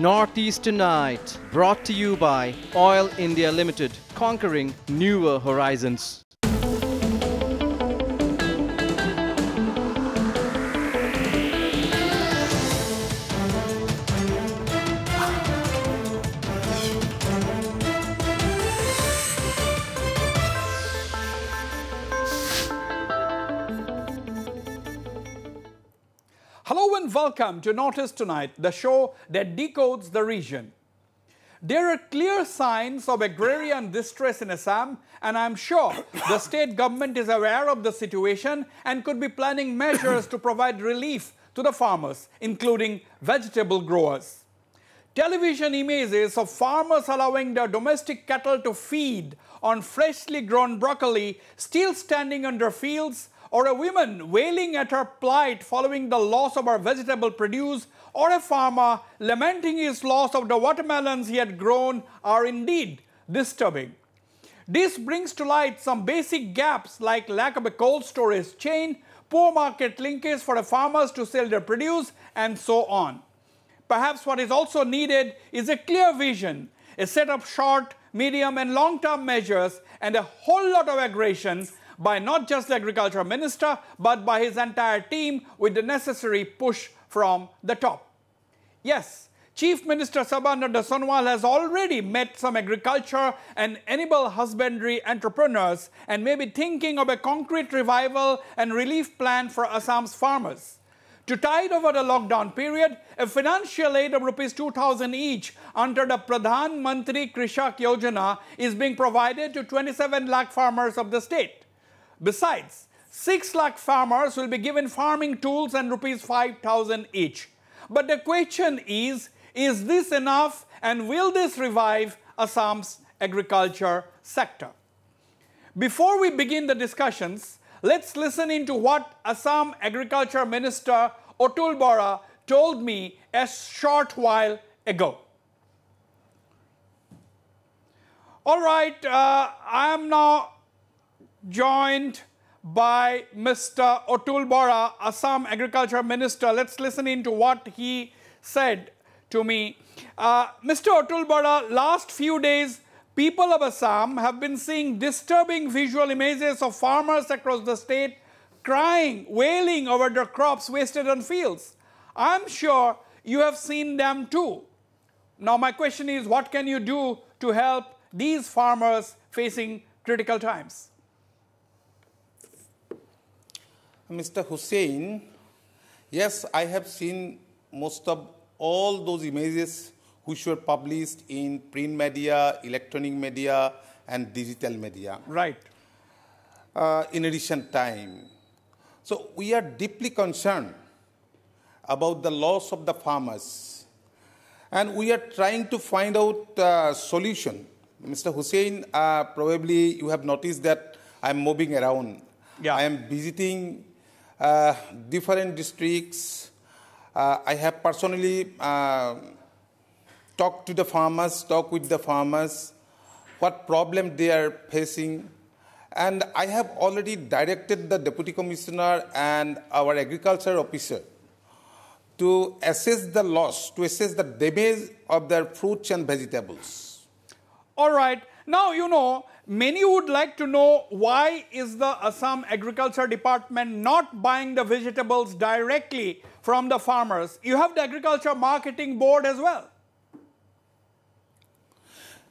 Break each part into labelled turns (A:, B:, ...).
A: Northeast Tonight, brought to you by Oil India Limited, conquering newer horizons.
B: welcome to Notice Tonight, the show that decodes the region. There are clear signs of agrarian distress in Assam, and I'm sure the state government is aware of the situation and could be planning measures to provide relief to the farmers, including vegetable growers. Television images of farmers allowing their domestic cattle to feed on freshly grown broccoli still standing under fields or a woman wailing at her plight following the loss of her vegetable produce, or a farmer lamenting his loss of the watermelons he had grown are indeed disturbing. This brings to light some basic gaps like lack of a cold storage chain, poor market linkage for the farmers to sell their produce, and so on. Perhaps what is also needed is a clear vision, a set of short, medium, and long-term measures, and a whole lot of aggressions by not just the agriculture minister, but by his entire team with the necessary push from the top. Yes, Chief Minister Sabananda Sonwal has already met some agriculture and animal husbandry entrepreneurs and may be thinking of a concrete revival and relief plan for Assam's farmers. To tide over the lockdown period, a financial aid of rupees 2000 each under the Pradhan Mantri Krishak Yojana is being provided to 27 lakh farmers of the state. Besides, 6 lakh farmers will be given farming tools and rupees 5,000 each. But the question is, is this enough and will this revive Assam's agriculture sector? Before we begin the discussions, let's listen into what Assam Agriculture Minister Otul Bora told me a short while ago. All right, uh, I am now joined by Mr. Otul Bora, Assam Agriculture Minister. Let's listen in to what he said to me. Uh, Mr. Otul Bora, last few days, people of Assam have been seeing disturbing visual images of farmers across the state crying, wailing over their crops wasted on fields. I'm sure you have seen them too. Now, my question is, what can you do to help these farmers facing critical times?
C: Mr. Hussein, yes, I have seen most of all those images which were published in print media, electronic media, and digital media. Right. Uh, in recent time. So we are deeply concerned about the loss of the farmers. And we are trying to find out uh, solution. Mr. Hussein, uh, probably you have noticed that I'm moving around. Yeah. I am visiting uh, different districts. Uh, I have personally uh, talked to the farmers, talked with the farmers, what problem they are facing. And I have already directed the Deputy Commissioner and our agriculture officer to assess the loss, to assess the damage of their fruits and vegetables.
B: All right. Now, you know, Many would like to know why is the Assam Agriculture Department not buying the vegetables directly from the farmers? You have the Agriculture Marketing Board as well.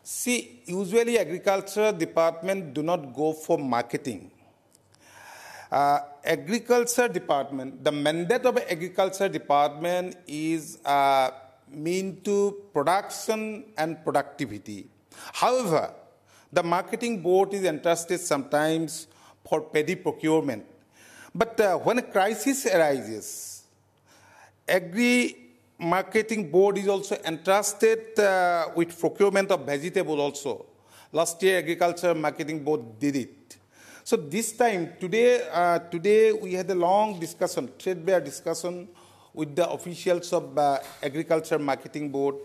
C: See, usually agriculture department do not go for marketing. Uh, agriculture department, the mandate of agriculture department is uh, mean to production and productivity. However, the marketing board is entrusted sometimes for petty procurement. But uh, when a crisis arises, agri marketing board is also entrusted uh, with procurement of vegetable also. Last year, agriculture marketing board did it. So this time, today, uh, today we had a long discussion, trade bear discussion with the officials of uh, agriculture marketing board.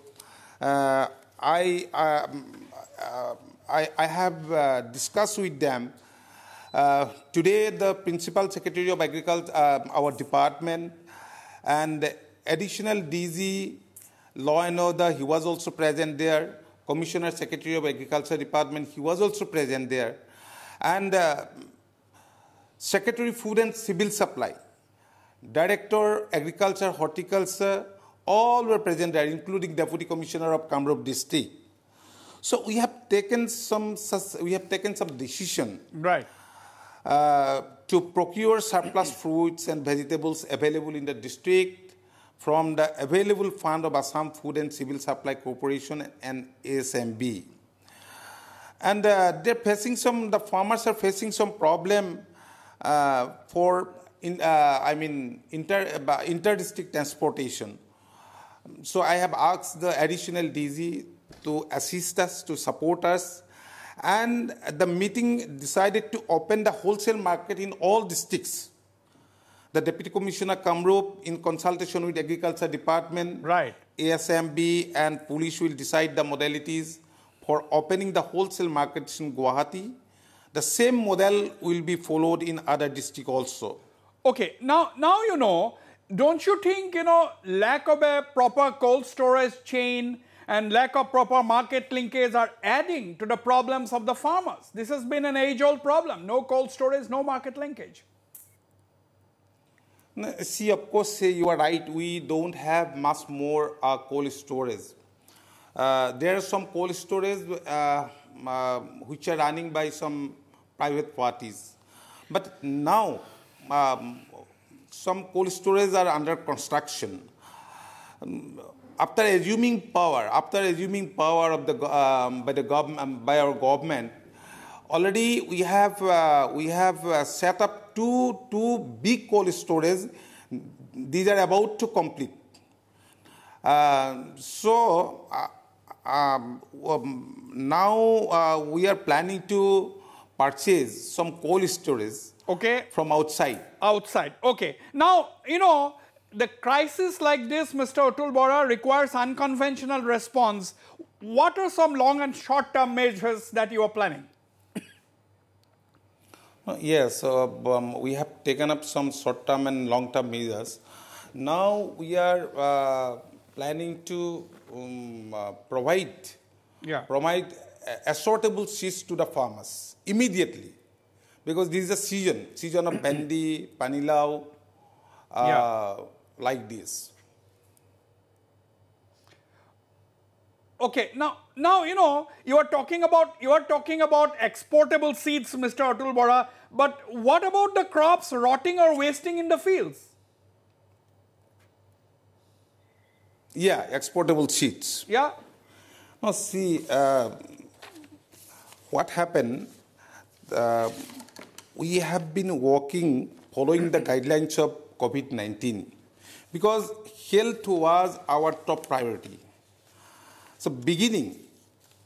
C: Uh, I um, uh, I, I have uh, discussed with them. Uh, today, the Principal Secretary of Agriculture, uh, our department, and additional DZ Law and Order, he was also present there. Commissioner, Secretary of Agriculture Department, he was also present there. And uh, Secretary Food and Civil Supply, Director Agriculture, Horticulture, all were present there, including Deputy Commissioner of Kamrup District. So we have taken some we have taken some decision. Right. Uh, to procure surplus fruits and vegetables available in the district from the available fund of Assam Food and Civil Supply Corporation and ASMB. And uh, they're facing some, the farmers are facing some problem uh, for, in, uh, I mean, inter, uh, inter-district transportation. So I have asked the additional DG to assist us, to support us. And the meeting decided to open the wholesale market in all districts. The Deputy Commissioner Kamrup, in consultation with Agriculture Department, right. ASMB and police will decide the modalities for opening the wholesale markets in Guwahati. The same model will be followed in other districts also.
B: Okay, now, now you know, don't you think, you know, lack of a proper cold storage chain and lack of proper market linkage are adding to the problems of the farmers. This has been an age-old problem. No cold storage, no market linkage.
C: See, of course, you are right. We don't have much more uh, coal storage. Uh, there are some coal storage uh, uh, which are running by some private parties. But now, um, some coal storage are under construction. Um, after assuming power, after assuming power of the um, by the gov- um, by our government, already we have uh, we have uh, set up two two big coal stores. These are about to complete. Uh, so uh, um, um, now uh, we are planning to purchase some coal storage. Okay. From outside.
B: Outside. Okay. Now you know the crisis like this, Mr. Atul Bora, requires unconventional response. What are some long and short term measures that you are planning?
C: yes, uh, um, we have taken up some short term and long term measures. Now we are uh, planning to um, uh, provide yeah. provide uh, assortable seeds to the farmers immediately because this is a season season of bandi panilau uh, yeah like this.
B: Okay, now, now you know you are talking about you are talking about exportable seeds, Mr. Atul Bora. But what about the crops rotting or wasting in the fields?
C: Yeah, exportable seeds. Yeah. Now see, uh, what happened? Uh, we have been working following the guidelines of COVID 19 because health was our top priority. So beginning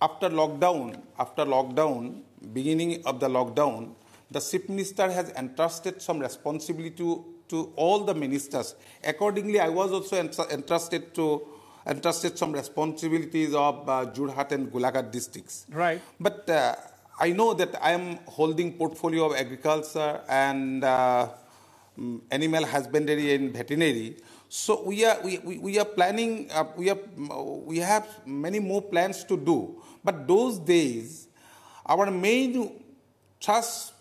C: after lockdown, after lockdown, beginning of the lockdown, the chief minister has entrusted some responsibility to, to all the ministers. Accordingly, I was also entrusted to entrusted some responsibilities of uh, Jurhat and Gulagat districts. Right. But uh, I know that I am holding portfolio of agriculture and uh, mm, animal husbandry and veterinary. So we are we, we, we are planning uh, we are we have many more plans to do. But those days, our main trust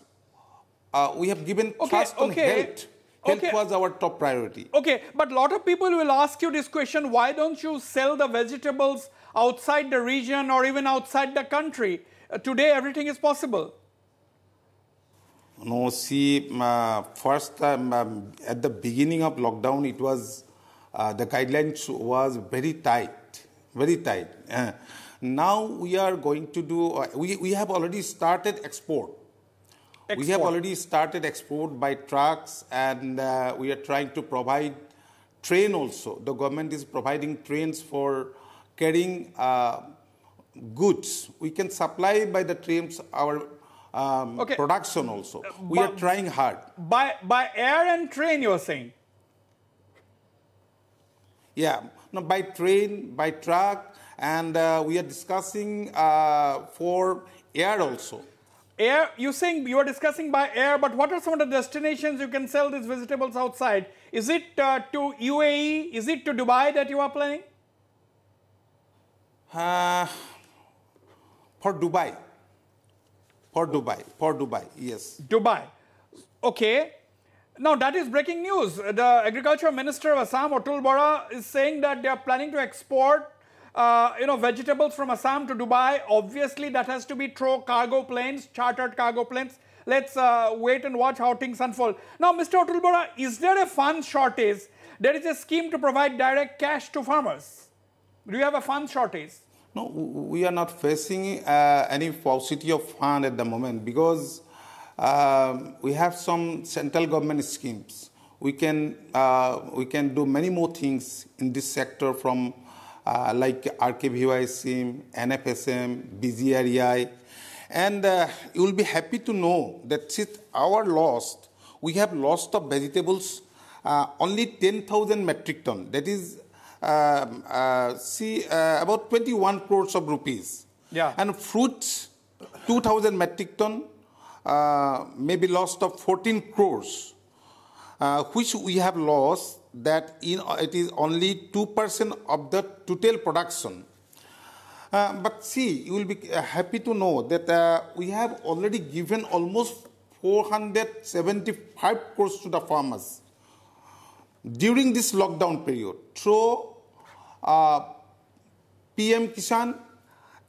C: uh, we have given okay, trust on okay. health. Health okay. was our top priority.
B: Okay, but a lot of people will ask you this question, why don't you sell the vegetables outside the region or even outside the country? Uh, today, everything is possible.
C: No, see, uh, first time um, at the beginning of lockdown, it was uh, the guidelines was very tight, very tight. Uh, now we are going to do. Uh, we we have already started export. export. We have already started export by trucks, and uh, we are trying to provide train also. The government is providing trains for carrying uh, goods. We can supply by the trains our um, okay. production also. We by, are trying hard. By, by air and train, you're saying? Yeah, no, by train, by truck, and uh, we are discussing uh, for air also. Air, you're saying you are discussing by air, but what are some
B: of the destinations you can sell these vegetables outside? Is it uh, to UAE? Is it to Dubai that you are planning?
C: Uh, for Dubai. For Dubai. For Dubai, yes. Dubai.
B: Okay. Now, that is breaking news. The Agriculture Minister of Assam, Otul Bora, is saying that they are planning to export, uh, you know, vegetables from Assam to Dubai. Obviously, that has to be through cargo planes, chartered cargo planes. Let's uh, wait and watch how things unfold. Now, Mr. Otul Bora, is there a fund shortage? There is a scheme to provide direct cash to farmers. Do you have a fund shortage?
C: No, we are not facing uh, any paucity of fund at the moment because um, we have some central government schemes. We can uh, we can do many more things in this sector from uh, like RKVY scheme, NFSM, BGREI, and uh, you will be happy to know that with our loss, we have lost of vegetables uh, only 10,000 metric ton. That is um, uh, see uh, about 21 crores of rupees. Yeah. And fruits, 2,000 metric ton, uh, maybe lost of 14 crores, uh, which we have lost that in, uh, it is only 2% of the total production. Uh, but see, you will be happy to know that we have already given almost 475 crores to the farmers during this lockdown period through PM Kisan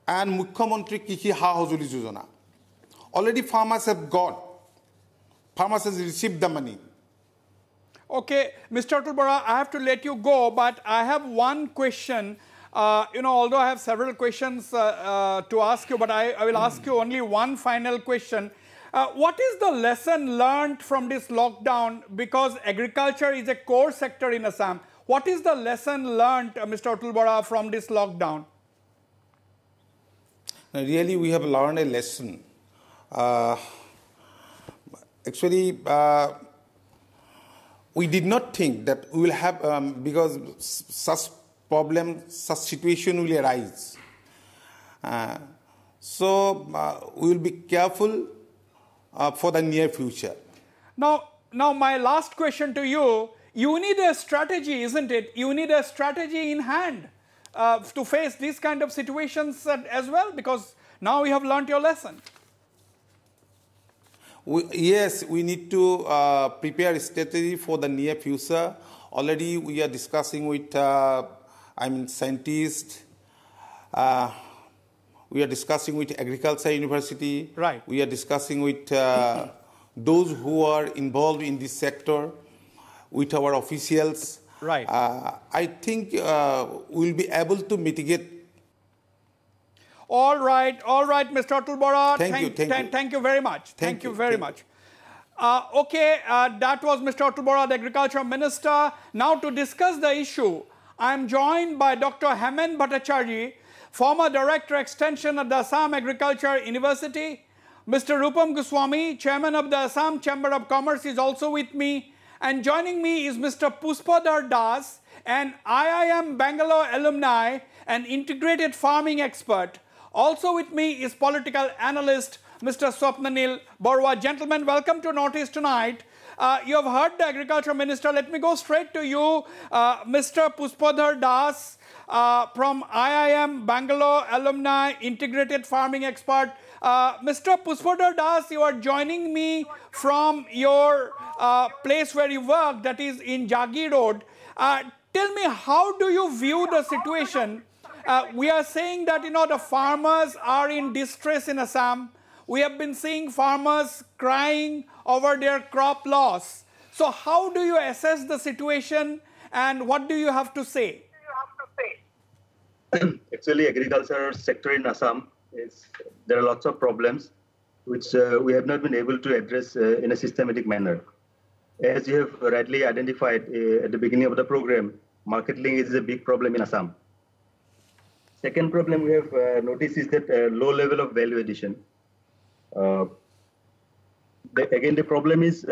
C: and Mukhyamantri Ha Hahojuli Yojana. Already farmers have got, farmers have received the money. Okay, Mr. Atulbara, I have to let you go, but
B: I have one question. Uh, you know, although I have several questions uh, uh to ask you, but I, I will ask you only one final question. Uh, what is the lesson learned from this lockdown? Because agriculture is a core sector in Assam. What is the lesson learned, uh, Mr. Otulbara, from this lockdown?
C: Now, really, we have learned a lesson. Uh, actually, uh, we did not think that we will have, um, because such problem, such situation will arise. Uh, so we will be careful uh, for the near future.
B: Now, now my last question to you, you need a strategy, isn't it? You need a strategy in hand uh, to face these kind of situations as well because now you have learnt your lesson.
C: We, yes, we need to uh, prepare a strategy for the near future. Already we are discussing with, uh, I mean, scientists, uh, we are discussing with Agriculture University. Right. We are discussing with uh, those who are involved in this sector, with our officials. Right. Uh, I think uh, we'll be able to mitigate
B: all right, all right, Mr. Atul Thank, thank, you, thank, thank, you. Thank you very much. Thank, thank you, you very much. Uh, okay, uh, that was Mr. Atul the Agriculture Minister. Now to discuss the issue, I am joined by Dr. Hemen Bhattacharya, former Director Extension at the Assam Agriculture University. Mr. Rupam Goswami, Chairman of the Assam Chamber of Commerce is also with me. And joining me is Mr. Puspadar Das, an IIM Bangalore alumni and integrated farming expert. Also with me is political analyst Mr. Swapnanil Borwa. Gentlemen, welcome to Notice Tonight. Uh, you have heard the Agriculture Minister. Let me go straight to you, uh, Mr. Puspadhar Das uh, from IIM Bangalore alumni, integrated farming expert. Uh, Mr. Puspoder Das, you are joining me from your uh, place where you work, that is in Jagi Road. Uh, tell me, how do you view the situation? Uh, we are saying that, you know, the farmers are in distress in Assam. We have been seeing farmers crying over their crop loss. So how do you assess the situation and what do you have to say?
A: actually agriculture sector in Assam is there are lots of problems which uh, we have not been able to address uh, in a systematic manner. As you have rightly identified uh, at the beginning of the program, market link is a big problem in Assam. Second problem we have uh, noticed is that uh, low level of value addition. Uh, the, again, the problem is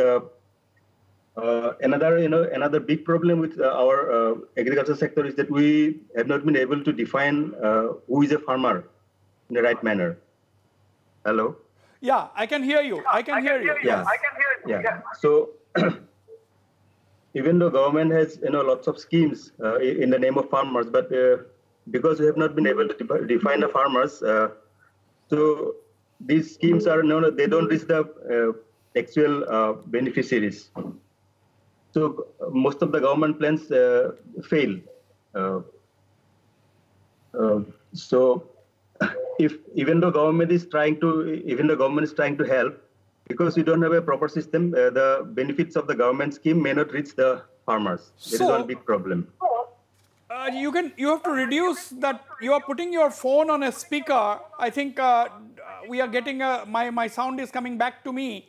A: uh, another, you know, another big problem with uh, our uh, agriculture sector is that we have not been able to define uh, who is a farmer in the right manner. Hello.
B: Yeah, I can hear you. I
A: can, I hear, can hear, you. Yeah. I can hear you. Yeah. yeah. So even though government has, you know, lots of schemes uh, in the name of farmers, but uh, because we have not been able to de define the farmers, so these schemes are no, no they don't reach the actual beneficiaries. So most of the government plans uh, fail. Uh, uh, so if even though government is trying to, even the government is trying to help, because we don't have a proper system, uh, the benefits of the government scheme may not reach the farmers. It's so, is one big problem.
B: Uh, you can you have to reduce that. You are putting your phone on a speaker. I think uh, we are getting a, my my sound is coming back to me,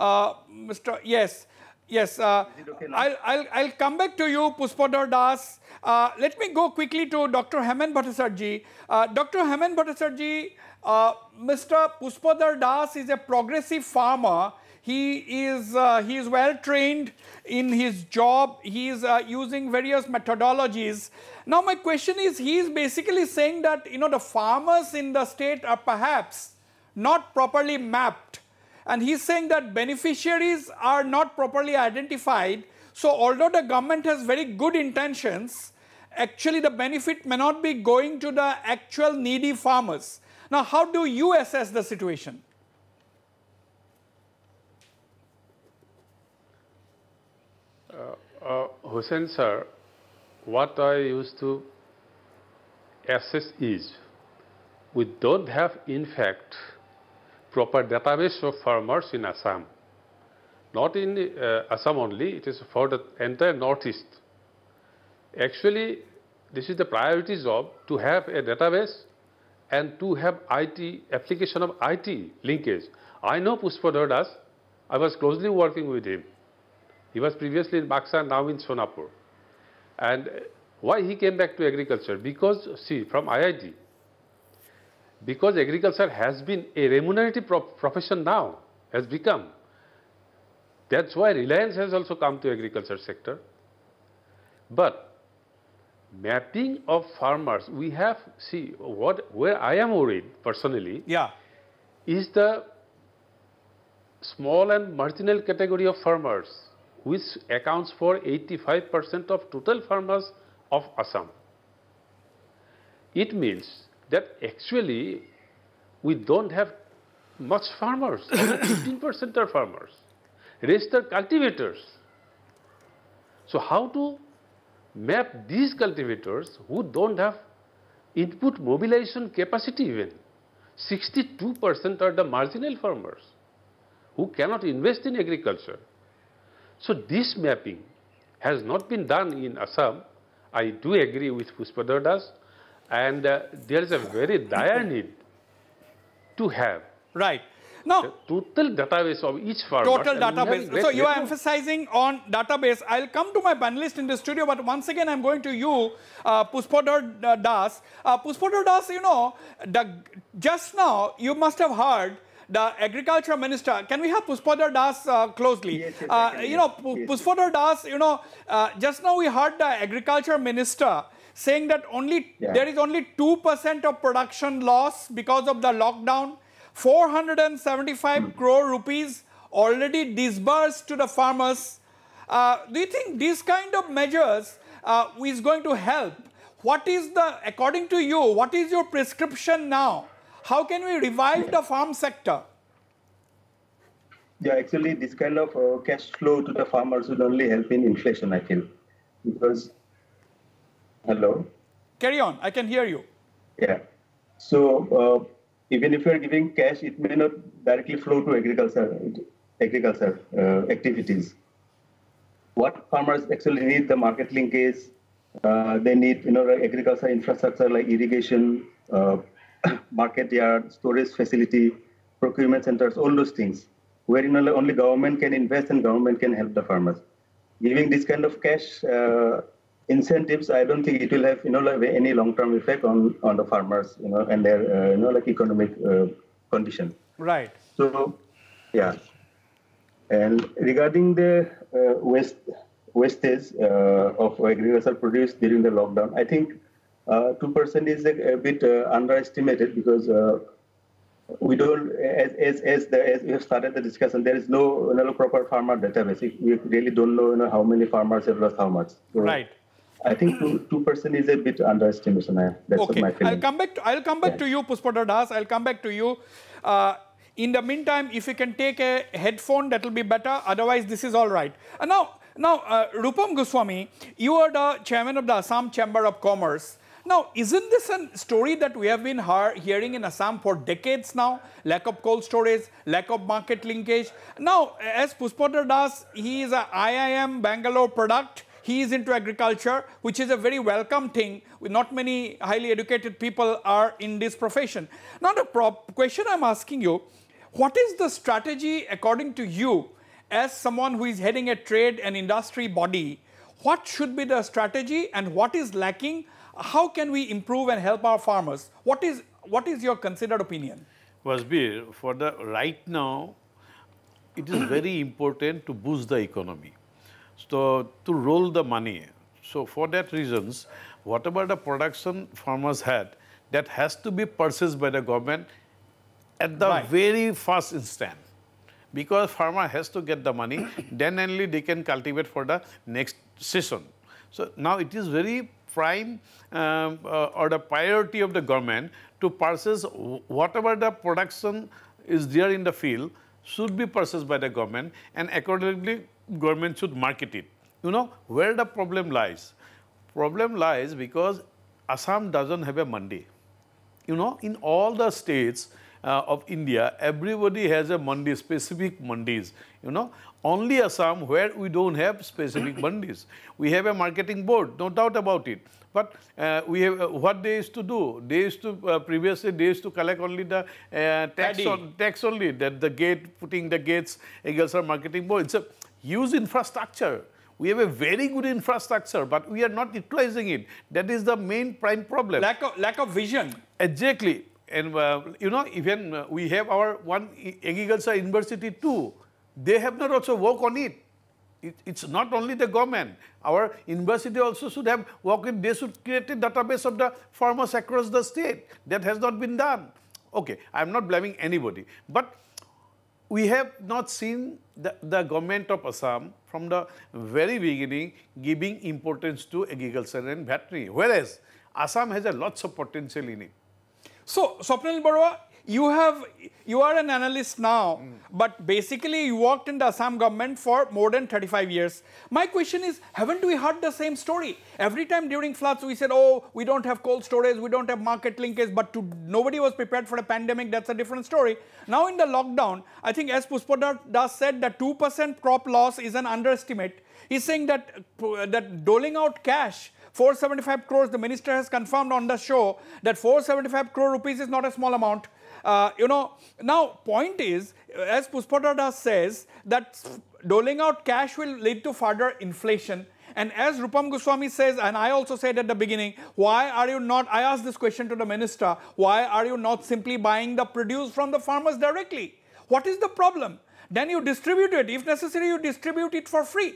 B: Mr. Yes. Yes, uh, okay I'll, I'll, I'll come back to you, Puspadar Das. Uh, let me go quickly to Dr. Hemant Bhattacharjee. Uh, Dr. Hemant Bhattacharjee, uh, Mr. Puspadar Das is a progressive farmer. He is, uh, he is well trained in his job. He is uh, using various methodologies. Now, my question is, he is basically saying that, you know, the farmers in the state are perhaps not properly mapped and he's saying that beneficiaries are not properly identified. So although the government has very good intentions, actually the benefit may not be going to the actual needy farmers. Now, how do you assess the situation?
D: Uh, uh, Hussein sir, what I used to assess is we don't have in fact proper database of farmers in Assam. Not in uh, Assam only, it is for the entire northeast. Actually, this is the priority job to have a database and to have IT, application of IT linkage. I know Pushpadhar Das, I was closely working with him. He was previously in Baksan, now in Sonapur. And why he came back to agriculture? Because, see, from IIT, because agriculture has been a remunerative profession now, has become. That's why Reliance has also come to agriculture sector. But mapping of farmers, we have, see, what, where I am worried personally, yeah. is the small and marginal category of farmers, which accounts for 85% of total farmers of Assam. It means that actually we don't have much farmers, 15% are farmers, rest are cultivators. So how to map these cultivators who don't have input mobilization capacity even. 62% are the marginal farmers who cannot invest in agriculture. So this mapping has not been done in Assam. I do agree with Pushpadar Das and uh, there is a very dire need to have. Right. Now, total database of each format. Total database. So you are
B: emphasizing on database. I'll come to my panelist in the studio, but once again, I'm going to you, uh, Puspodar uh, Das. Uh, Puspodar Das, you know, the, just now you must have heard the agriculture minister. Can we have Puspodar Das uh, closely? Yes, yes, uh, you know, yes. Puspodar Das, you know, uh, just now we heard the agriculture minister saying that only yeah. there is only 2% of production loss because of the lockdown. 475 hmm. crore rupees already disbursed to the farmers. Uh, do you think these kind of measures uh, is going to help? What is the, according to you, what is your prescription now? How can we
A: revive yeah. the farm sector? Yeah, actually, this kind of uh, cash flow to the farmers will only help in inflation, I feel, because Hello. Carry on. I can hear you. Yeah. So uh, even if you are giving cash, it may not directly flow to agriculture agriculture uh, activities. What farmers actually need the market linkage. Uh, they need you know agriculture infrastructure like irrigation, uh, market yard, storage facility, procurement centers, all those things. Where you know, only government can invest and government can help the farmers. Giving this kind of cash uh, incentives, I don't think it will have you know like any long-term effect on on the farmers, you know, and their uh, you know like economic uh, condition. Right. So, yeah. And regarding the uh, waste wastage uh, of agricultural produce during the lockdown, I think uh, two percent is a, a bit uh, underestimated because we don't as as as, the, as we have started the discussion there is no you know, proper farmer database we really don't know, you know how many farmers have lost how much so, right I think two percent is a bit underestimation. Uh, that's okay. my feeling. I'll
B: come back. To, I'll come back yeah. to you, Puspada Das. I'll come back to you. Uh, in the meantime, if you can take a headphone, that'll be better. Otherwise, this is all right. Uh, now, now, uh, Rupam Goswami, you are the chairman of the Assam Chamber of Commerce. Now, isn't this a story that we have been hearing in Assam for decades now? Lack of cold storage, lack of market linkage. Now, as Puspadar Das, he is a IIM Bangalore product. He is into agriculture, which is a very welcome thing. Not many highly educated people are in this profession. Now, the question I'm asking you, what is the strategy according to you as someone who is heading a trade and industry body? What should be the strategy and what is lacking? How can we improve and help our farmers? What is, what is your considered opinion?
E: Wasbir, for the right now, it is very important to boost the economy so to roll the money. So for that reasons, whatever the production farmers had, that has to be purchased by the government at the right. very first instant. Because farmer has to get the money, then only they can cultivate for the next season. So now it is very prime um, uh, or the priority of the government to purchase whatever the production is there in the field should be purchased by the government and accordingly government should market it. You know where the problem lies? Problem lies because Assam doesn't have a mandi. You know in all the states uh, of India everybody has a mandi, specific mandis. You know only Assam where we don't have specific mandis. We have a marketing board, no doubt about it. But uh, we have, uh, what they used to do, they used to, uh, previously they used to collect only the uh, tax, on, tax only, that the gate, putting the gates, agriculture marketing board. It's a huge infrastructure. We have a very good infrastructure, but we are not utilizing it. That is the main prime problem. Lack of, lack of vision. Exactly. And, uh, you know, even uh, we have our one agriculture university too. They have not also worked on it. it. It's not only the government. Our university also should have worked. in. They should create a database of the farmers across the state. That has not been done. Okay, I'm not blaming anybody. But we have not seen the, the government of Assam from the very beginning giving importance to agriculture and veterinary, whereas
B: Assam has a lots of potential in it. So, Swapnil Barwa, you have you are an analyst now, mm. but basically you worked in the Assam government for more than 35 years. My question is, haven't we heard the same story? Every time during floods, we said, oh, we don't have cold storage, we don't have market linkage, but to, nobody was prepared for a pandemic. That's a different story. Now in the lockdown, I think as Puspadar Das said, that 2% crop loss is an underestimate. He's saying that, uh, that doling out cash 475 crores, the minister has confirmed on the show that 475 crore rupees is not a small amount. Uh, you know, now point is, as Puspatada says, that doling out cash will lead to further inflation. And as Rupam Goswami says, and I also said at the beginning, why are you not, I asked this question to the minister, why are you not simply buying the produce from the farmers directly? What is the problem? Then you distribute it. If necessary, you distribute it for free.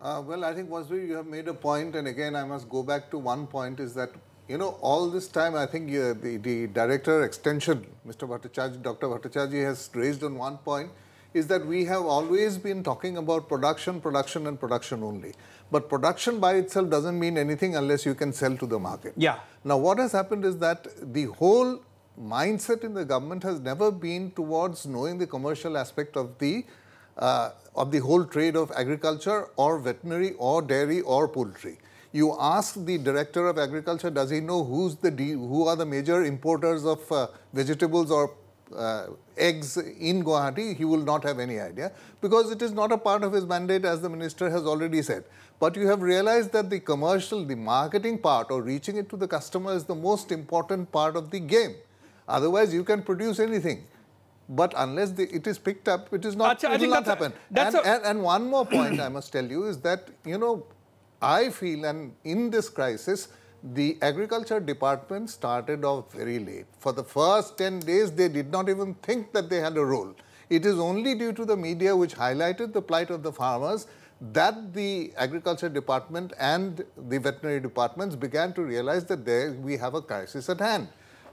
F: Uh, well, I think once you have made a point, and again, I must go back to one point is that you know, all this time, I think uh, the, the director extension, Mr. Bhattacharya, Dr. Bhattacharya has raised on one point, is that we have always been talking about production, production and production only. But production by itself doesn't mean anything unless you can sell to the market. Yeah. Now, what has happened is that the whole mindset in the government has never been towards knowing the commercial aspect of the uh, of the whole trade of agriculture or veterinary or dairy or poultry you ask the director of agriculture, does he know who's the who are the major importers of uh, vegetables or uh, eggs in Guwahati, he will not have any idea because it is not a part of his mandate as the minister has already said. But you have realized that the commercial, the marketing part or reaching it to the customer is the most important part of the game. Otherwise, you can produce anything. But unless the, it is picked up, it is not, Achha, it will not happen. A, and, a... and, and one more point I must tell you is that, you know, I feel, and in this crisis, the agriculture department started off very late. For the first 10 days, they did not even think that they had a role. It is only due to the media which highlighted the plight of the farmers that the agriculture department and the veterinary departments began to realize that there we have a crisis at hand.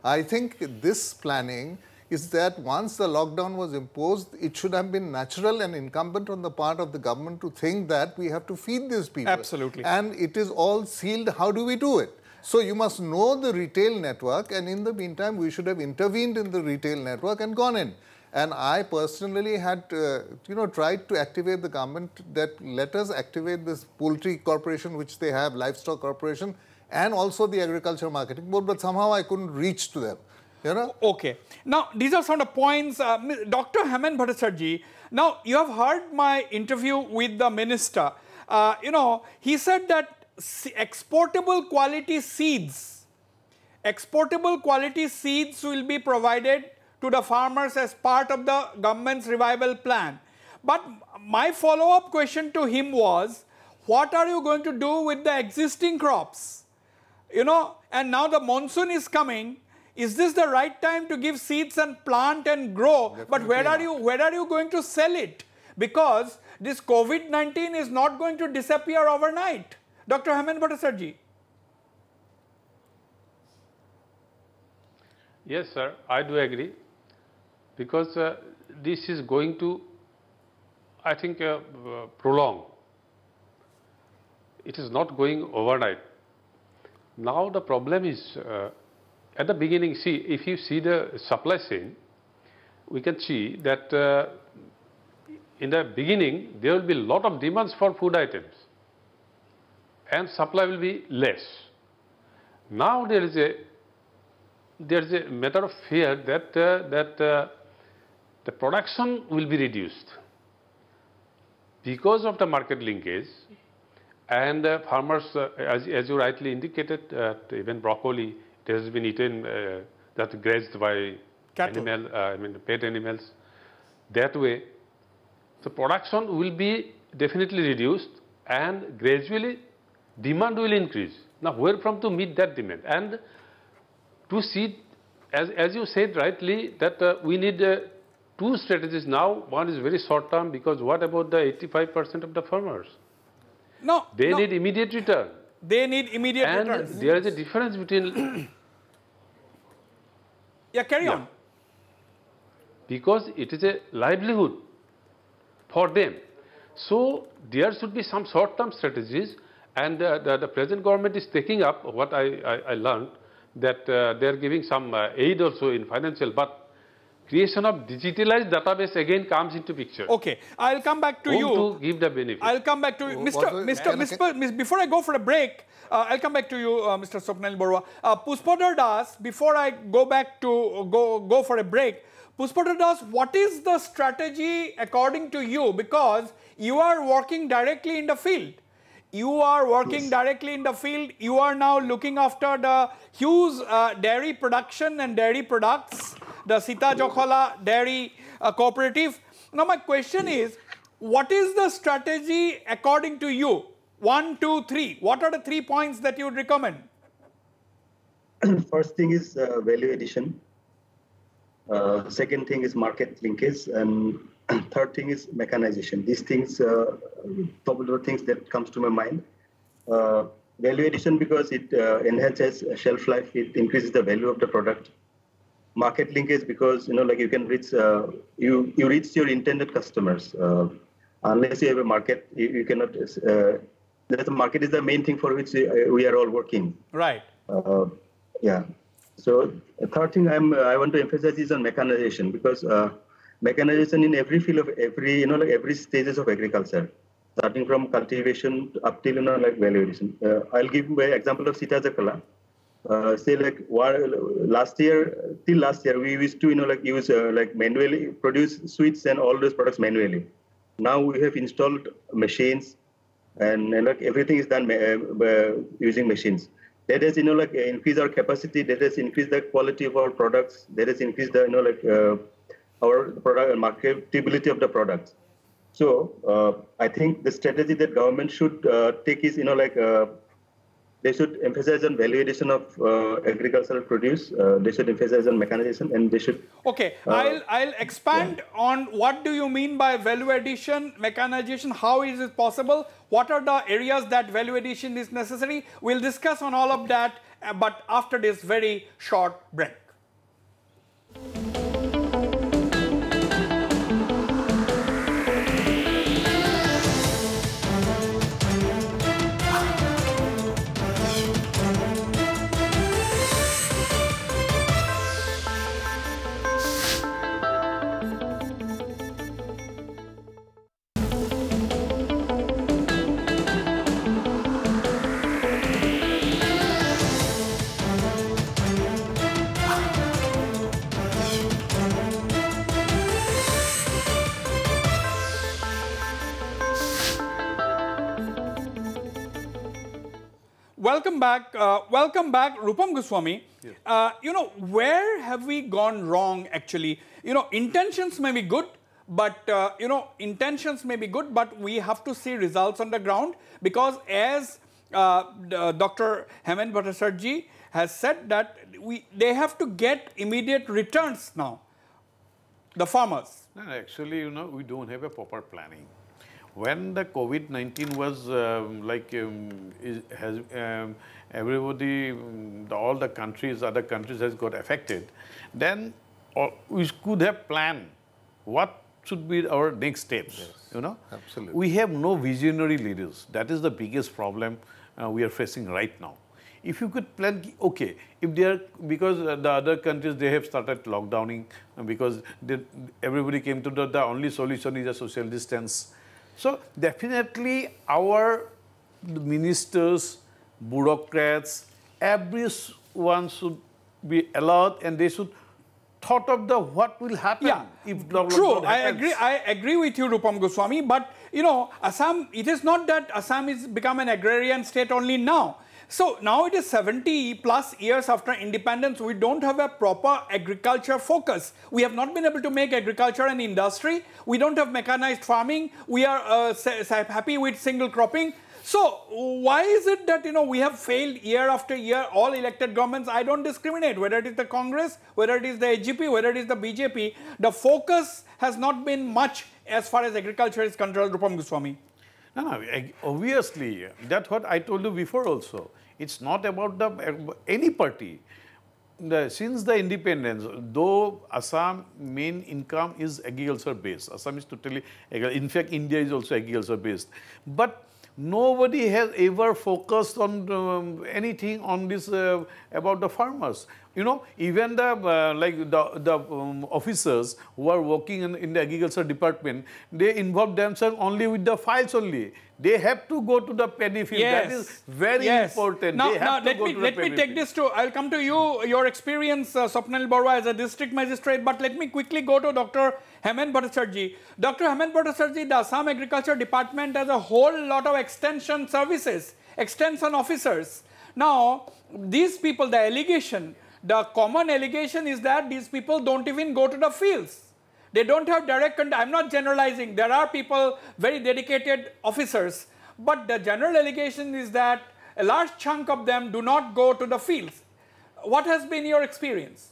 F: I think this planning is that once the lockdown was imposed, it should have been natural and incumbent on the part of the government to think that we have to feed these people. Absolutely. And it is all sealed. How do we do it? So you must know the retail network and in the meantime, we should have intervened in the retail network and gone in. And I personally had, uh, you know, tried to activate the government that let us activate this poultry corporation, which they have, livestock corporation, and also the agriculture marketing board, but somehow I couldn't reach to them. You know? Okay.
B: Now, these are some of the points. Uh, Dr. Haman Bhattacharjee, now you have heard my interview with the minister. Uh, you know, he said that exportable quality seeds, exportable quality seeds will be provided to the farmers as part of the government's revival plan. But my follow-up question to him was, what are you going to do with the existing crops? You know, and now the monsoon is coming is this the right time to give seeds and plant and grow? Definitely but where are you where are you going to sell it? Because this COVID-19 is not going to disappear overnight. Dr. Haman Bhattasarji.
D: Yes, sir, I do agree because uh, this is going to, I think, uh, prolong. It is not going overnight. Now the problem is uh, at the beginning, see, if you see the supply chain, we can see that uh, in the beginning, there will be a lot of demands for food items and supply will be less. Now there is a there is a matter of fear that uh, that uh, the production will be reduced because of the market linkage and uh, farmers, uh, as, as you rightly indicated, uh, even broccoli it has been eaten, uh, grazed by Cattle. animal, uh, I mean pet animals. That way, the production will be definitely reduced and gradually demand will increase. Now, where from to meet that demand? And to see, as, as you said rightly, that uh, we need uh, two strategies now. One is very short term because what about the 85% of the farmers? No. They no. need immediate return. They need immediate and returns. there is a difference between... yeah, carry yeah. on. Because it is a livelihood for them. So, there should be some short-term strategies and the, the, present government is taking up what I, I, I learned that uh, they are giving some uh, aid also in financial, but creation of digitalized database again comes into picture. Okay, I'll come back to you. To give the benefit. I'll come back to you. Mr. Mr. Mr.
B: Before I go for a break, uh, I'll come back to you, uh, Mr. Sopnal Borwa. Uh, Das, before I go back to uh, go, go for a break, Pushpadar Das, what is the strategy according to you? Because you are working directly in the field you are working yes. directly in the field. You are now looking after the huge uh, dairy production and dairy products, the Sita Jokhala Dairy uh, Cooperative. Now, my question is, what is the strategy according to you? One, two, three. What are the three points that you would
A: recommend? First thing is uh, value addition. Uh, second thing is market linkage, and third thing is mechanization. These things, uh, top of things that comes to my mind. Uh, value addition because it uh, enhances shelf life, it increases the value of the product. Market linkage because you know, like you can reach uh, you you reach your intended customers. Uh, unless you have a market, you, you cannot. the market is the main thing for which we, we are all working. Right. yeah. So third thing I'm, uh, I want to emphasize is on mechanization because uh, mechanization in every field of every, you know, like every stages of agriculture, starting from cultivation up till, you know, like valuation. Uh, I'll give you an example of Sita Zakala. Uh, say like last year, till last year, we used to, you know, like use uh, like manually produce sweets and all those products manually. Now we have installed machines and uh, like everything is done using machines. That has, you know, like increase our capacity. That has increase the quality of our products. That has increase the, you know, like uh, our product and marketability of the products. So uh, I think the strategy that government should uh, take is, you know, like uh, they should emphasize on value addition of uh, agricultural produce. Uh, they should emphasize on mechanization, and they should.
B: Okay, uh, I'll I'll expand yeah. on what do you mean by value addition, mechanization? How is it possible? What are the areas that value addition is necessary? We'll discuss on all of that, uh, but after this very short break. welcome back. Uh, welcome back, Rupam Goswami. Yeah. Uh, you know, where have we gone wrong actually? You know, intentions may be good, but uh, you know, intentions may be good, but we have to see results on the ground because as uh, Dr. Uh, Hemant Bhattasarji has said that we they have to get immediate returns now, the farmers.
E: No, actually, you know, we don't have a proper planning when the COVID-19 was um, like um, is, has um, everybody, the, all the countries, other countries has got affected, then we could have planned what should be our next steps. Yes, you know, absolutely. We have no visionary leaders. That is the biggest problem uh, we are facing right now. If you could plan, okay, if they are, because uh, the other countries, they have started lockdowning because they, everybody came to the, the only solution is a social distance so definitely our ministers, bureaucrats, everyone should be alert and they should thought of
B: the what will happen yeah,
E: if development True, I agree.
B: I agree with you, Rupam Goswami. But you know, Assam. It is not that Assam is become an agrarian state only now. So now it is 70 plus years after independence, we don't have a proper agriculture focus. We have not been able to make agriculture an industry. We don't have mechanized farming. We are uh, happy with single cropping. So why is it that, you know, we have failed year after year, all elected governments, I don't discriminate, whether it is the Congress, whether it is the AGP, whether it is the BJP, the focus has not been much as far as agriculture is concerned, Rupam Goswami. No, no, obviously, that's what I told you before also. It's not
E: about the any party. The, since the independence, though Assam main income is agriculture based, Assam is totally, in fact India is also agriculture based, but nobody has ever focused on um, anything on this uh, about the farmers you know, even the uh, like the the um, officers who are working in, in the agriculture department, they involve themselves only with
B: the files only. They have to go to the paddy field. Yes. That is very yes. important. Now, now let me let me take field. this to. I'll come to you your experience, uh, Sopnal Borwa, as a district magistrate. But let me quickly go to Dr. Hemant Bhattacharjee. Dr. Hemant Bhattacharjee, the Assam Agriculture Department has a whole lot of extension services, extension officers. Now, these people, the allegation the common allegation is that these people don't even go to the fields. They don't have direct contact. I'm not generalizing. There are people, very dedicated officers. But the general allegation is that a large chunk of them do not go to the fields. What has been your experience?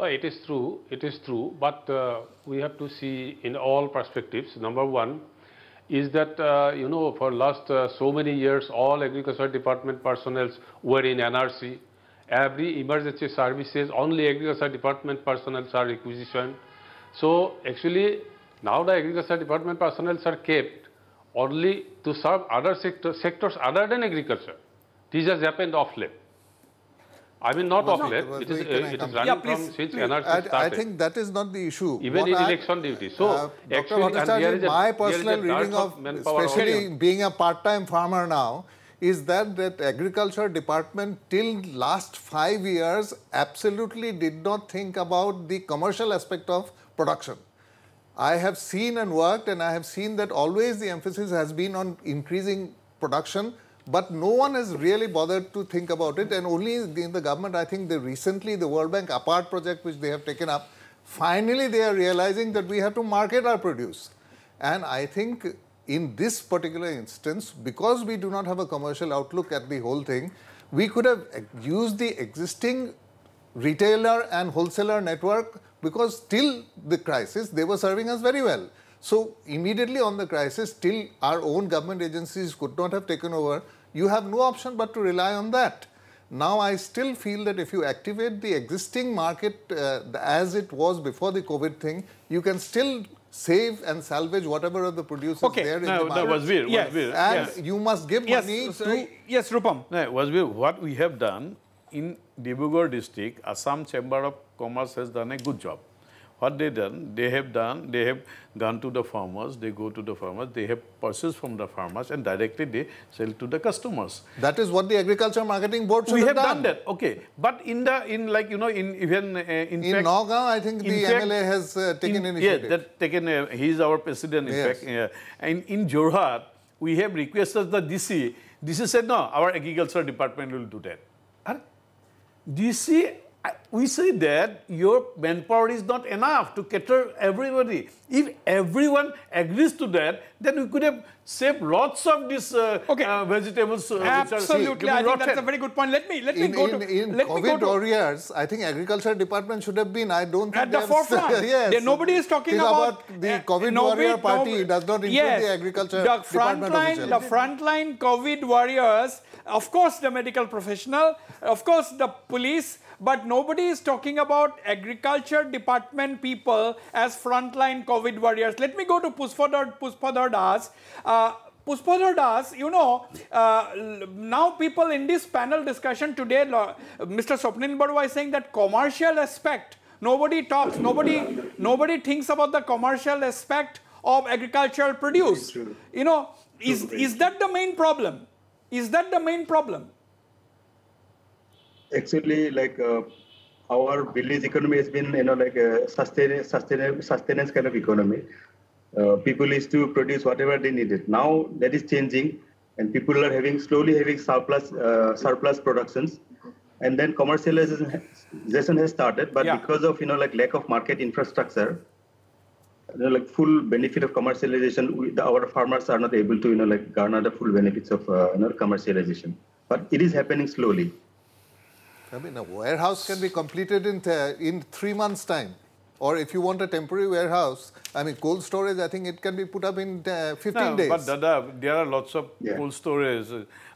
D: It is true, it is true, but uh, we have to see in all perspectives. Number one, is that, uh, you know, for last uh, so many years, all agriculture department personnel were in NRC. Every emergency services, only agriculture department personnel are requisitioned. So actually, now the agriculture department personnel are kept only to serve other sector, sectors other than agriculture. This has happened off late. I mean, not of late. It, it is, uh, it is running yeah, please, from since please, NRC I, I, think
F: that is not the issue. Even what in I, election duty. So, uh, actually, my a, personal reading of, especially being a part-time farmer now, is that that agriculture department till last five years absolutely did not think about the commercial aspect of production. I have seen and worked and I have seen that always the emphasis has been on increasing production but no one has really bothered to think about it. And only in the government, I think they recently, the World Bank APART project, which they have taken up, finally they are realizing that we have to market our produce. And I think in this particular instance, because we do not have a commercial outlook at the whole thing, we could have used the existing retailer and wholesaler network because till the crisis, they were serving us very well. So immediately on the crisis, till our own government agencies could not have taken over, you have no option but to rely on that. Now, I still feel that if you activate the existing market uh, as it was before the COVID thing, you can still save and salvage whatever of the produce okay. there no, in the market. Wasbir, yes. Wasbir. And yes. you must give yes. money so, uh,
E: to... Yes, Rupam. No, weird. what we have done in Dibrugarh district, Assam Chamber of Commerce has done a good job. What they done, they have done, they have gone to the farmers, they go to the farmers, they have purchased from the farmers and directly they sell to the customers.
F: That is what the agriculture marketing board should we have, have done. done. that.
E: Okay, but in the in like you know in even uh, in, in fact, Nauga,
F: I think the fact, MLA has uh, taken in, initiative. Yeah,
E: that taken. Uh, he is our president. In yes. fact, and in Jorhat, we have requested the DC. DC said no. Our agriculture department will do that. DC we say that your manpower is not enough to cater everybody. If everyone agrees to that, then we could have saved lots of these uh, okay. uh, vegetables. Uh, Absolutely, I think that's a very good point. Let me let in, me go in, to in
F: let COVID me go to, warriors. I think agriculture department should have been. I don't at the forefront. yes, yeah, nobody is talking about, about, the COVID no, warrior no, party. No, does not include yes, the agriculture the front department line,
B: The frontline COVID warriors of course the medical professional, of course the police, but nobody is talking about agriculture department people as frontline COVID warriors. Let me go to Pushpadar, Pushpadar Das. Uh, Das, you know, uh, now people in this panel discussion today, Mr. Sopnin Barua is saying that commercial aspect, nobody talks, nobody, nobody thinks about the commercial aspect of agricultural produce. You know, is, is
A: that the main problem? Is that the main problem? Actually, like uh, our village economy has been, you know, like a uh, sustain, sustain, sustenance kind of economy. Uh, people used to produce whatever they needed. Now that is changing, and people are having slowly having surplus uh, surplus productions, and then commercialization has started. But yeah. because of you know like lack of market infrastructure, you know, like full benefit of commercialization, we, the, our farmers are not able to, you know, like garner the full benefits of uh, you know, commercialization. But it is happening slowly.
F: I mean, a warehouse can be completed in in three months' time, or if you want a temporary warehouse, I mean, cold storage. I think it can be put up in uh, 15 no, days. But
E: Dada, there are lots of yeah. cold storage.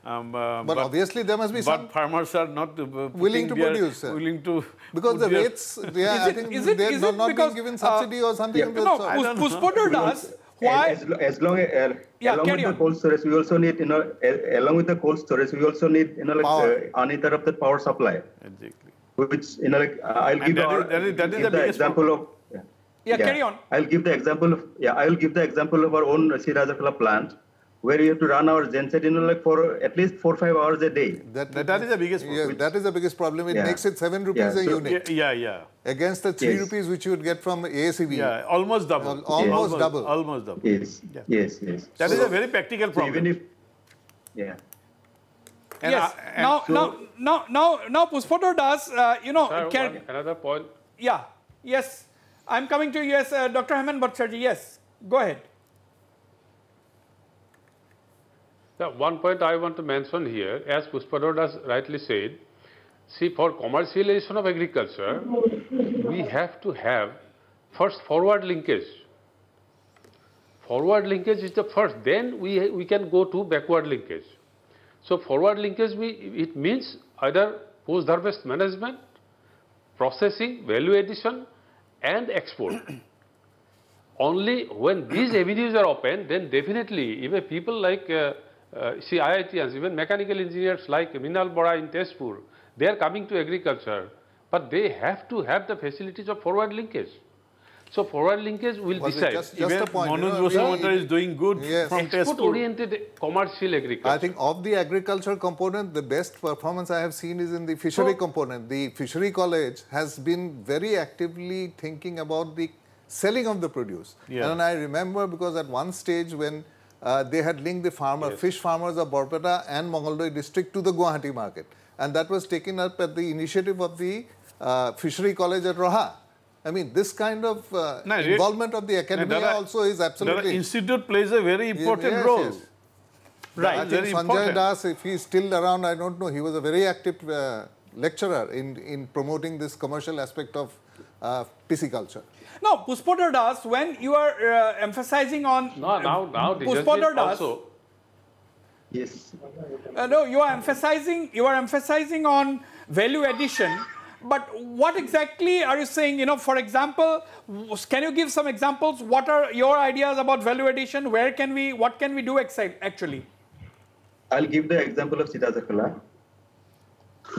E: Um, uh, but, but, obviously there must be but some. farmers are not uh, willing
A: to produce. Willing to because the rates, yeah, I think it, they're not, not because, being uh, given subsidy or something. Yeah, no, Puspoder does. Why? As, as long as, uh, yeah, along with on. the cold storage, we also need, you know, along with the cold storage, we also need, you know, like power. uninterrupted uh, power supply. Exactly. Which, you know, like I'll give, that our, is, that is, that is the example problem. of. Yeah, yeah, carry on. I'll give the example of yeah. I'll give the example of our own Sirajapala plant where you have to run our genset in like for at least four five hours a day. That, that, that is the biggest problem. Yes, that is the biggest problem.
F: It yeah. makes it seven rupees yeah. a so, unit. Yeah, yeah. Against the three yes. rupees which you would get from ACB. Yeah, almost double. Al almost, yes. almost, double. Almost double.
A: Yes, yeah. yes, yes.
F: That so, is a very practical problem. So even if,
B: yeah.
D: And yes. I, now, so, now,
B: now, now, now, Pusphoto does, uh, you know, sir, can, another point. Yeah. Yes. I'm coming to you, yes, uh, Dr. Hemant Bhattacharya. Yes. Go ahead.
D: one point I want to mention here, as has rightly said, see for commercialization of agriculture, we have to have first forward linkage. Forward linkage is the first, then we, we can go to backward linkage. So forward linkage, we, it means either post-harvest management, processing, value addition and export. Only when these avenues are open, then definitely if people like uh, uh, see IITians, even mechanical engineers like Minal Bora in Tezpur, they are coming to agriculture, but they have to have the facilities of forward linkage. So forward
F: linkage will Was decide. Just, just Even point, Manoj you know, is doing good yes. from Export-oriented commercial agriculture. I think of the agriculture component, the best performance I have seen is in the fishery so, component. The fishery college has been very actively thinking about the selling of the produce. Yeah. And I remember because at one stage when uh, they had linked the farmer, yes. fish farmers of Borpeta and Mongoldoi district to the Guwahati market. And that was taken up at the initiative of the uh, fishery college at Roha. I mean, this kind of uh, no, involvement of the academia no, also is absolutely... The institute
E: plays a very important yes, role. Yes. Right, I think Sanjay important.
F: Das, if he's still around, I don't know, he was a very active uh, lecturer in, in promoting this commercial aspect of uh, pisciculture.
B: No, Puspoda das, when you are uh, emphasizing on no, now, now Puspoda das, also. yes. Uh, no, you are emphasizing you are emphasizing on value addition. But what exactly are you saying? You know, for example, can you give some examples? What are your ideas about value addition? Where can we, what can we do actually?
A: I'll give the example of Siddhartha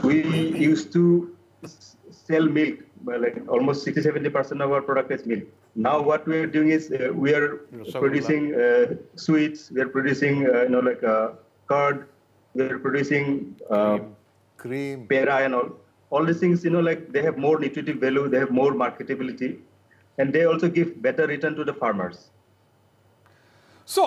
A: We used to sell milk uh, like almost 60 70 percent of our product is milk now what we are doing is uh, we are producing uh, sweets we are producing uh, you know like uh, curd we are producing cream. cream pera and all all these things you know like they have more nutritive value they have more marketability and they also give better return to the farmers
B: so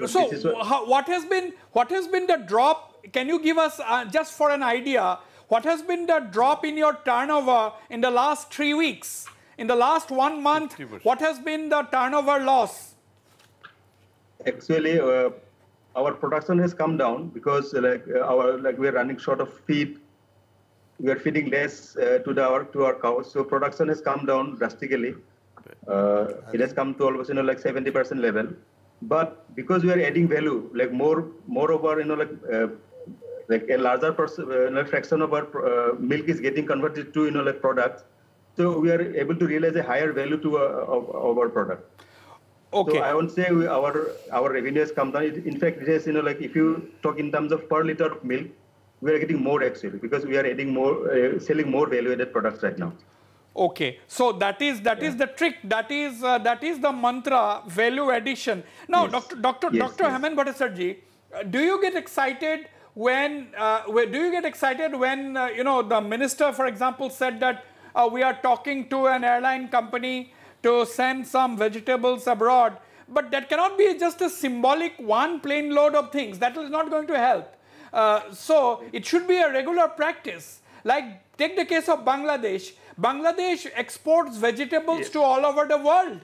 B: so, so what, how, what has been what has been the drop can you give us uh, just for an idea what has been the drop in your turnover in the last three weeks? In the last one month, 50%. what has
A: been the turnover loss? Actually, uh, our production has come down because like uh, our like we're running short of feed. We are feeding less uh, to the, our to our cows, so production has come down drastically. Uh, it has come to almost you know like 70% level but because we are adding value like more moreover you know like uh, like a larger uh, you know, fraction of our uh, milk is getting converted to you know like products so we are able to realize a higher value to uh, of, of our product Okay. So I won't say we, our our revenue has come down. It, in fact, it has you know like if you talk in terms of per liter of milk, we are getting more actually because we are adding more, uh, selling more value-added products right now. Okay, so that is that yeah. is the trick. That is uh,
B: that is the mantra value addition. Now, yes. Doctor Doctor yes, Doctor yes. Heman Bhattacharjee, do you get excited when uh, do you get excited when uh, you know the minister for example said that uh, we are talking to an airline company to send some vegetables abroad but that cannot be just a symbolic one plane load of things that is not going to help uh, so it should be a regular practice like take the case of bangladesh bangladesh exports vegetables yes. to all over the world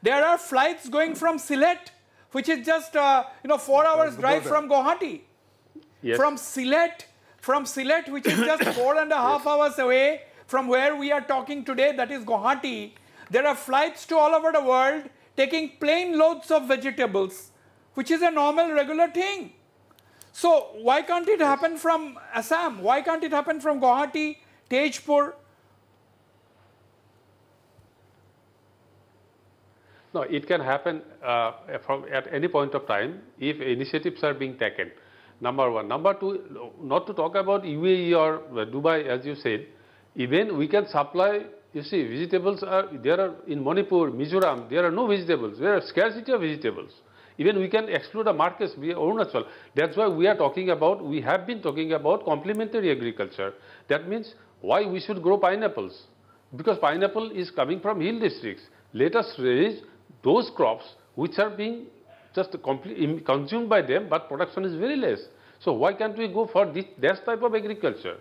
B: there are flights going from Sylhet, which is just uh, you know four hours drive from Guwahati yes. from Silet, from Silet, which is just four and a half yes. hours away from where we are talking today, that is Guwahati. There are flights to all over the world taking plane loads of vegetables, which is a normal, regular thing. So why can't it happen from Assam? Why can't it happen from Guwahati, Tejpur?
D: No, it can happen uh, from at any point of time if initiatives are being taken number one. Number two, not to talk about UAE or uh, Dubai, as you said, even we can supply, you see, vegetables are, there are, in Manipur, Mizoram, there are no vegetables, there are scarcity of vegetables. Even we can explore the markets, we Arunachal. That's why we are talking about, we have been talking about complementary agriculture. That means why we should grow pineapples. Because pineapple is coming from hill districts. Let us raise those crops which are being just consumed by them, but production is very less. So why can't we go for this, this type of agriculture?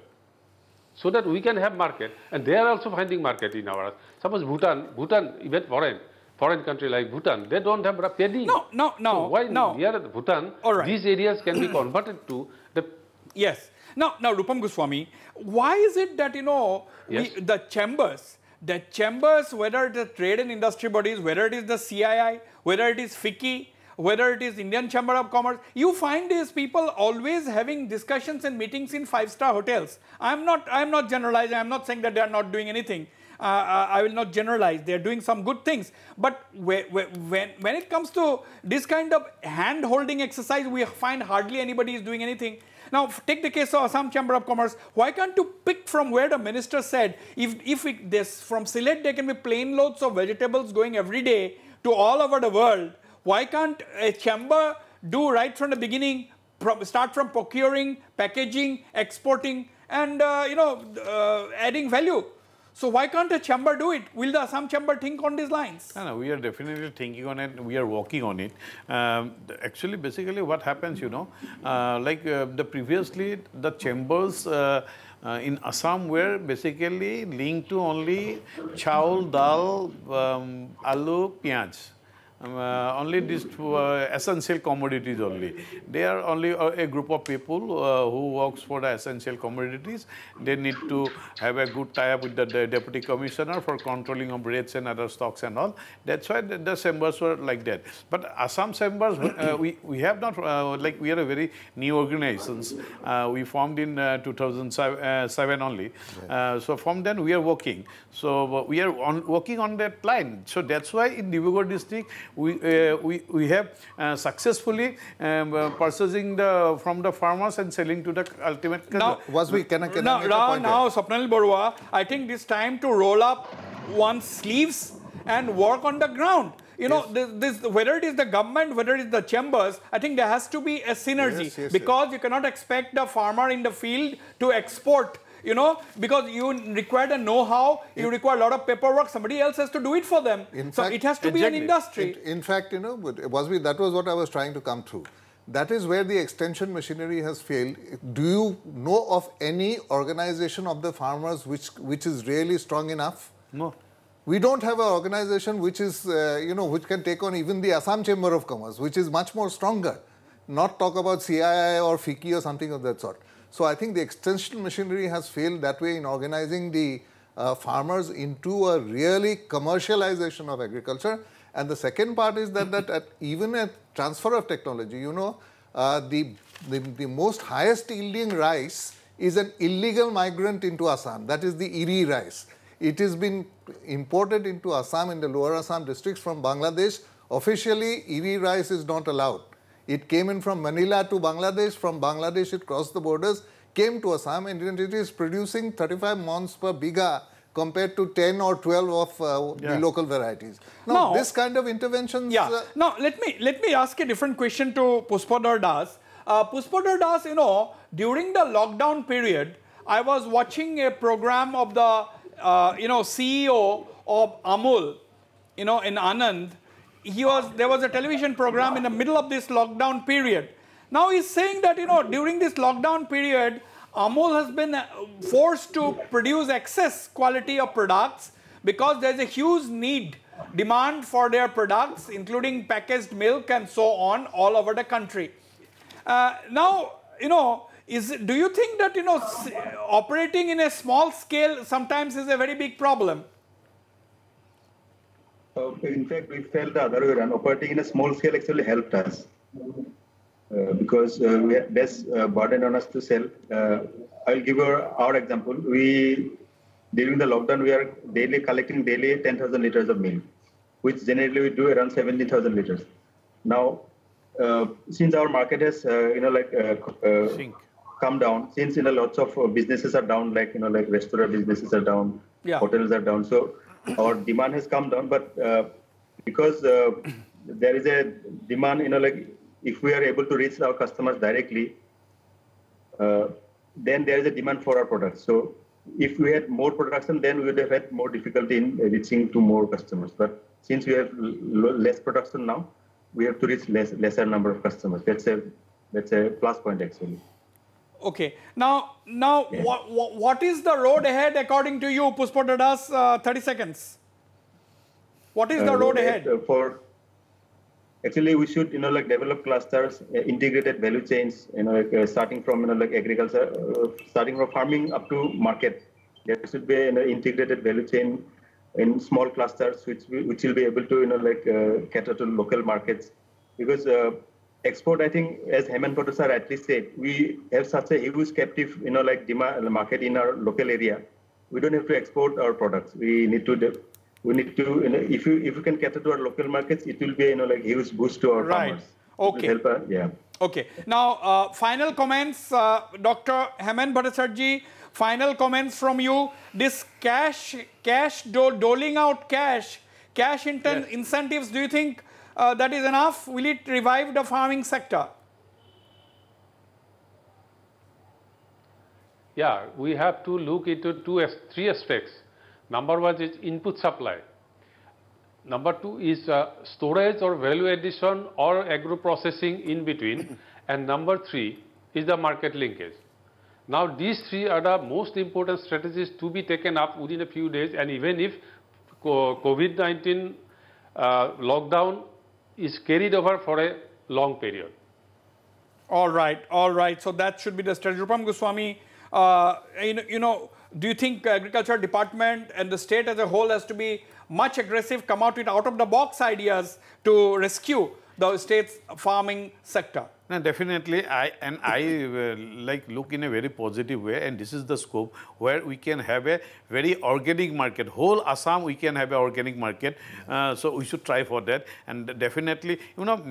D: So that we can have market and they are also finding market in our. Suppose Bhutan, Bhutan, even foreign, foreign country like Bhutan, they don't have paddy. No, no, no. So why no. near Bhutan, right. these areas can be converted to the... Yes. Now, now, Rupam Goswami, why is it that,
B: you know, yes. we, the chambers, the chambers, whether it is trade and industry bodies, whether it is the CII, whether it is FICCI, whether it is Indian Chamber of Commerce, you find these people always having discussions and meetings in five-star hotels. I'm not, I'm not generalizing, I'm not saying that they are not doing anything. Uh, uh I will not generalize. They are doing some good things. But when, when, it comes to this kind of hand-holding exercise, we find hardly anybody is doing anything. Now, take the case of Assam Chamber of Commerce. Why can't you pick from where the minister said, if, if it, this from Silet, there can be plane loads of vegetables going every day to all over the world, why can't a chamber do right from the beginning, start from procuring, packaging, exporting, and uh, you know, uh, adding value? So why can't a chamber do it? Will the Assam chamber think on these lines?
E: No, no, we are definitely thinking on it. We are working on it. Um, actually, basically what happens, you know, uh, like uh, the previously the chambers uh, uh in Assam were basically linked to only chawl, dal, um, aloo, piyaj. Um, uh, only these two, uh, essential commodities only. They are only uh, a group of people uh, who works for the essential commodities. They need to have a good tie-up with the, the, deputy commissioner for controlling of rates and other stocks and all. That's why the, the chambers were like that. But Assam chambers, uh, we, we have not, uh, like we are a very new organisation. we formed in 2007 only. so from then we are working. So we are on, working on that line. So that's why in Dibrugarh district, we, uh, we, we have uh, successfully um, uh, purchasing
B: the from the farmers and selling to the ultimate
E: customer. Now, was we, can I, can now, I now, now
B: Swapnali I think it's time to roll up one's sleeves and work on the ground. You know, yes. this, this, whether it is the government, whether it is the chambers, I think there has to be a synergy yes, yes, because you cannot expect the farmer in the field to export you know, because you require the know-how, you require a lot of paperwork, somebody else has to do it for them. In so fact, it has to be an industry. It,
F: in fact, you know, Wasmi, that was what I was trying to come through. That is where the extension machinery has failed. Do you know of any organization of the farmers which, which is really strong enough? No. We don't have an organization which is, uh, you know, which can take on even the Assam Chamber of Commerce, which is much more stronger. Not talk about CII or FICCI or something of that sort. So I think the extension machinery has failed that way in organizing the uh, farmers into a really commercialization of agriculture. And the second part is that, that at, even at transfer of technology, you know, uh, the, the, the, most highest yielding rice is an illegal migrant into Assam. That is the Iri rice. It has been imported into Assam in the lower Assam districts from Bangladesh. Officially, Iri rice is not allowed. It came in from Manila to Bangladesh. From Bangladesh, it crossed the borders, came to Assam, and it is producing 35 mons per biga compared to 10 or 12 of uh, yeah. the local varieties. Now, now, this
B: kind of intervention. Yeah. Uh, now, let me, let me ask a different question to Pushpadar Das. Uh, Das, you know, during the lockdown period, I was watching a program of the, uh, you know, CEO of Amul, you know, in Anand, he was there was a television program in the middle of this lockdown period. Now he's saying that you know during this lockdown period, Amul has been uh, forced to produce excess quality of products because there's a huge need demand for their products, including packaged milk and so on, all over the country. Uh, now you know. Is, do you think that you know operating in a small scale sometimes is a very big problem?
A: Uh, in fact, we felt the other way around. Operating in a small scale actually helped us uh, because uh, we had less uh, burden on us to sell. Uh, I'll give you our example. We during the lockdown, we are daily collecting daily 10,000 liters of milk, which generally we do around 70,000 liters. Now, uh, since our market has you know like come down, since you know lots of businesses are down, like you know like restaurant businesses are down, yeah. hotels are down, so or demand has come down, but uh, because uh, there is a demand, you know, like if we are able to reach our customers directly, uh, then there is a demand for our products. So if we had more production, then we would have had more difficulty in reaching to more customers. But since we have less production now, we have to reach less, lesser number of customers. That's a that's a plus point actually.
B: Okay. Now, now, yeah. what, what, what is the road ahead according to you, Puspodadas? Uh, 30 seconds. What is uh, the road ahead? Uh,
A: for actually, we should you know like develop clusters, uh, integrated value chains. You know, like uh, starting from you know like agriculture, uh, starting from farming up to market. There should be an integrated value chain in small clusters, which we, which will be able to you know like cater to local markets, because export, I think, as Hemant Protesar rightly said, we have such a huge captive, you know, like demand market in our local area. We don't have to export our products. We need to, we need to, you know, if you if you can cater to our local markets, it will be, you know, like huge boost to our right. farmers. Okay. Help our, uh, yeah.
B: Okay. Now, uh, final comments, uh, Dr. Hemant Bhattacharji, final comments from you. This cash, cash do doling out cash, cash yes. incentives, do you think uh, that is enough. Will it revive the farming sector?
D: Yeah, we have to look into two, three aspects. Number one is input supply. Number two is uh, storage or value addition or agro processing in between. and number three is the market linkage. Now, these three are the most important strategies to be taken up within a few days. And even if COVID-19 uh, lockdown is carried over for a long period.
B: All right, all right. So that should be the strategy. Rupam Goswami, uh, you, know, you know, do you think agriculture department and the state as a whole has to be much aggressive, come out with out-of-the-box ideas to rescue the state's farming sector? No, definitely. I
E: and I uh, like look in a very positive way, and this is the scope where we can have a very organic market. Whole Assam, we can have an organic market. Uh, so we should try for that. And definitely, you know,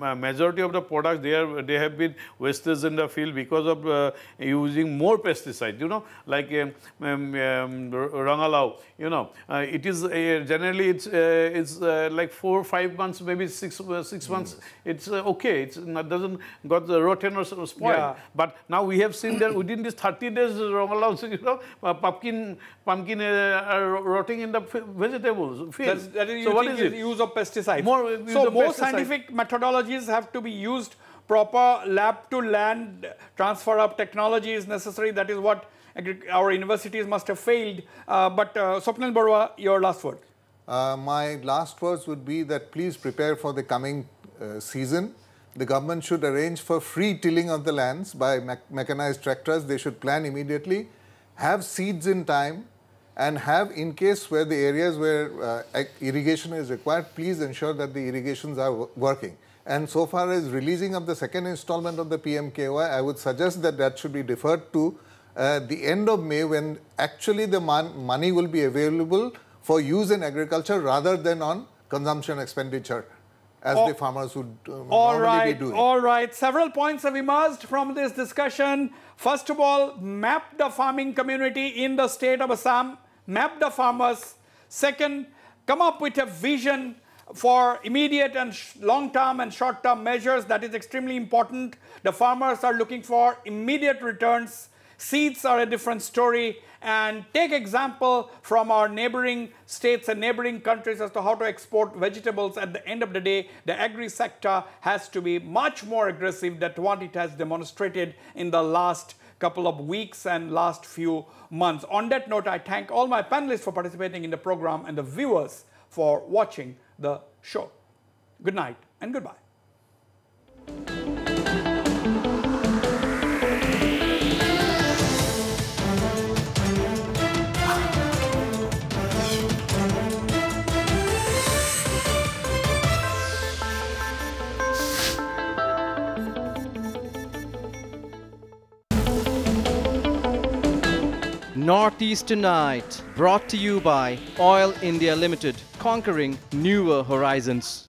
E: uh, majority of the products they are they have been wasted in the field because of uh, using more pesticides. You know, like um, um, um You know, uh, it is uh, generally it's it's like four, five months, maybe six six months. Mm. It's okay. It's not doesn't Got the rotten or spoiled. Yeah. But now we have seen that within these 30 days, you know, uh, pumpkin, pumpkin uh, are uh, rotting in the vegetables. That's, that is, so what is it? Use of pesticides. More, use so of more pesticide. scientific
B: methodologies have to be used. Proper lab-to-land transfer of technology is necessary. That is what our universities must have failed.
F: Uh, but uh, Sopnil Barwa, your last word. Uh, my last words would be that please prepare for the coming uh, season the government should arrange for free tilling of the lands by me mechanized tractors. They should plan immediately, have seeds in time, and have, in case where the areas where uh, irrigation is required, please ensure that the irrigations are working. And so far as releasing of the second installment of the PMKY, I would suggest that that should be deferred to uh, the end of May when actually the money will be available for use in agriculture rather than on consumption expenditure as the farmers would um, all normally right, be doing.
B: All right. Several points have emerged from this discussion. First of all, map the farming community in the state of Assam. Map the farmers. Second, come up with a vision for immediate and long-term and short-term measures. That is extremely important. The farmers are looking for immediate returns Seeds are a different story and take example from our neighboring states and neighboring countries as to how to export vegetables at the end of the day the agri sector has to be much more aggressive than what it has demonstrated in the last couple of weeks and last few months on that note i thank all my panelists for participating in the program and the viewers for watching the show good night and goodbye
A: Northeast Tonight, brought to you by Oil India Limited, conquering newer horizons.